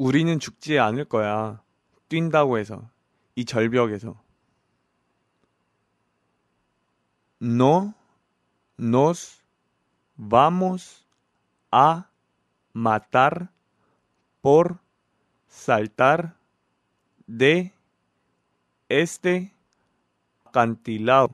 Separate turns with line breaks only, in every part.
Urine en Chukchi, Tinda Hueso y Chalbiogeso. No nos vamos a matar por saltar de este acantilado.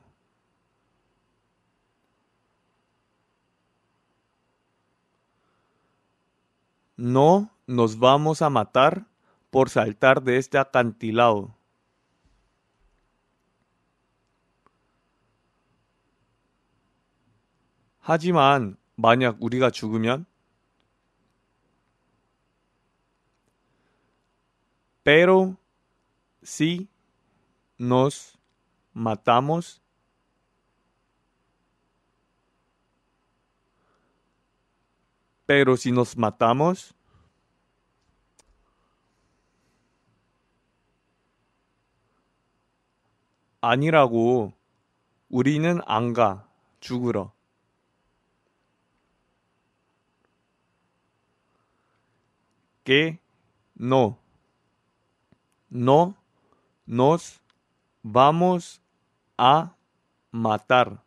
No nos vamos a matar por saltar de este acantilado. Hajimaan 만약 우리가 죽으면 Pero si nos matamos Pero si nos matamos 아니라고. 우리는 안가 que no. No nos vamos a matar.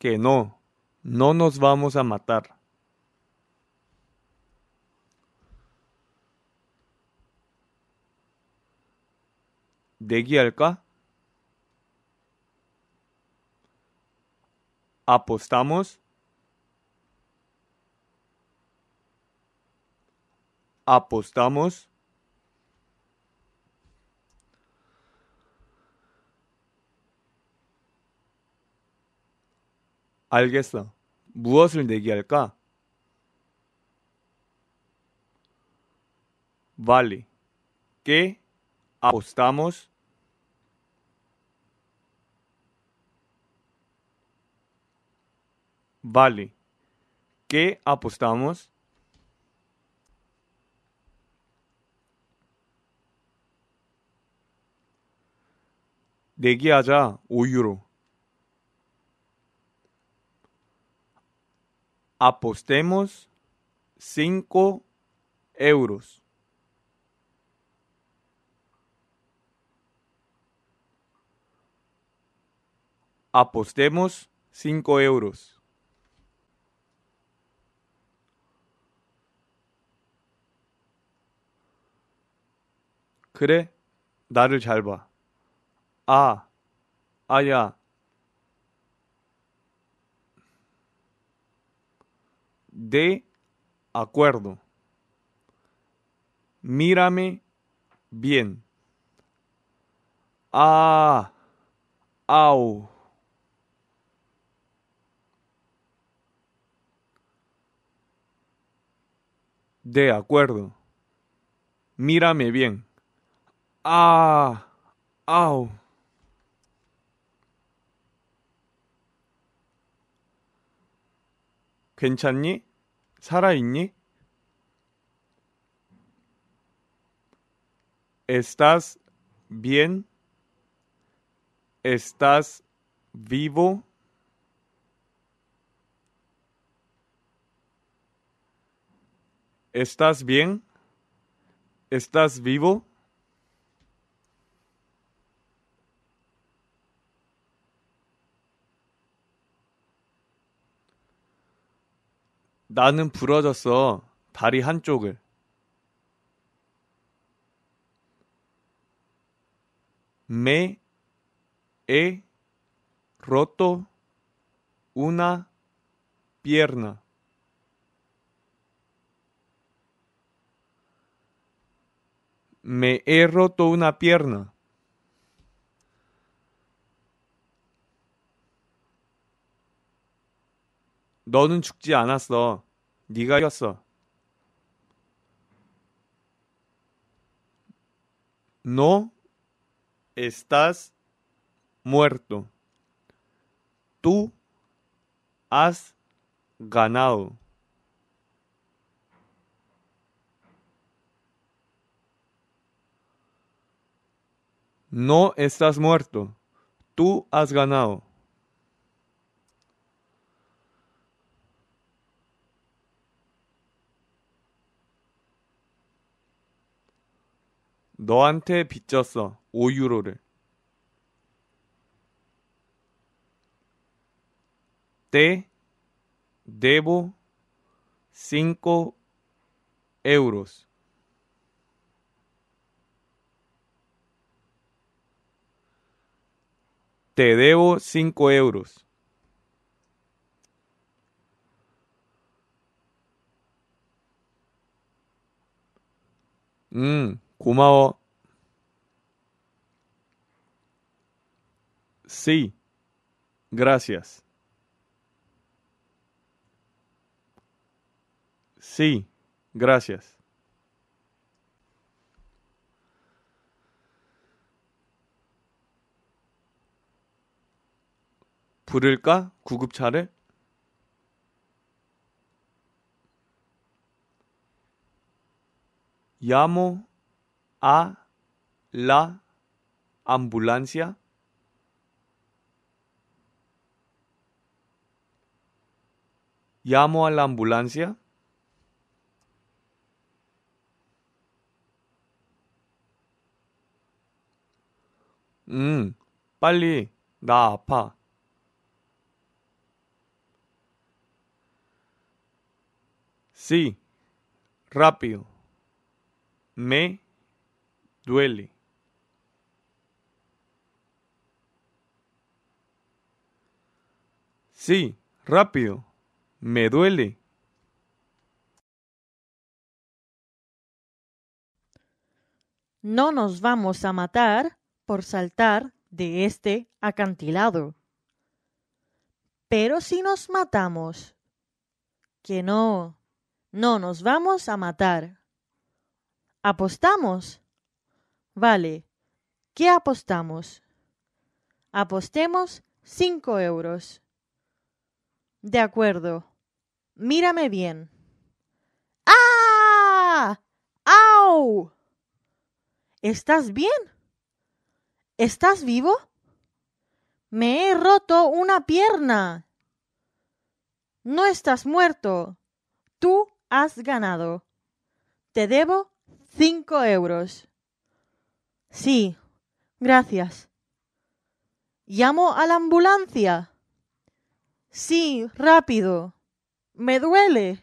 Que no, no nos vamos a matar. De Gielka apostamos apostamos, alguien está, vos le de Gielka vale, que apostamos. Vale. ¿Qué apostamos? 내기하자 5유로. Apostemos 5 euros. Apostemos 5 euros. ¿Cree? 나를 잘 봐. De acuerdo. Mírame bien. Ah, au. De acuerdo. Mírame bien. Ah, au. ¿Estás bien? ¿Estás vivo? ¿Estás bien? ¿Estás vivo? 나는 부러졌어. 다리 한쪽을. Me he roto una pierna. Me he roto una pierna. 너는 죽지 No estás muerto. Tú has ganado. No estás muerto. Tú has ganado. 너한테 빚졌어. 5유로를. 때 debo cinco euros. Te debo cinco euros. 음. 고마워. Sí. Gracias. Sí, gracias. 부를까? 구급차를? 야모 a la ambulancia? ¿Llamo a la ambulancia? mm, 빨리, 나 아파. Sí, rápido. Me duele. Sí, rápido. Me duele.
No nos vamos a matar por saltar de este acantilado. Pero si nos matamos, que no, no nos vamos a matar. Apostamos. Vale, ¿qué apostamos? Apostemos cinco euros. De acuerdo. Mírame bien. ¡Ah! ¡Au! ¿Estás bien? ¿Estás vivo? Me he roto una pierna. No estás muerto. Tú has ganado. Te debo cinco euros. Sí, gracias. ¿Llamo a la ambulancia? Sí, rápido. Me duele.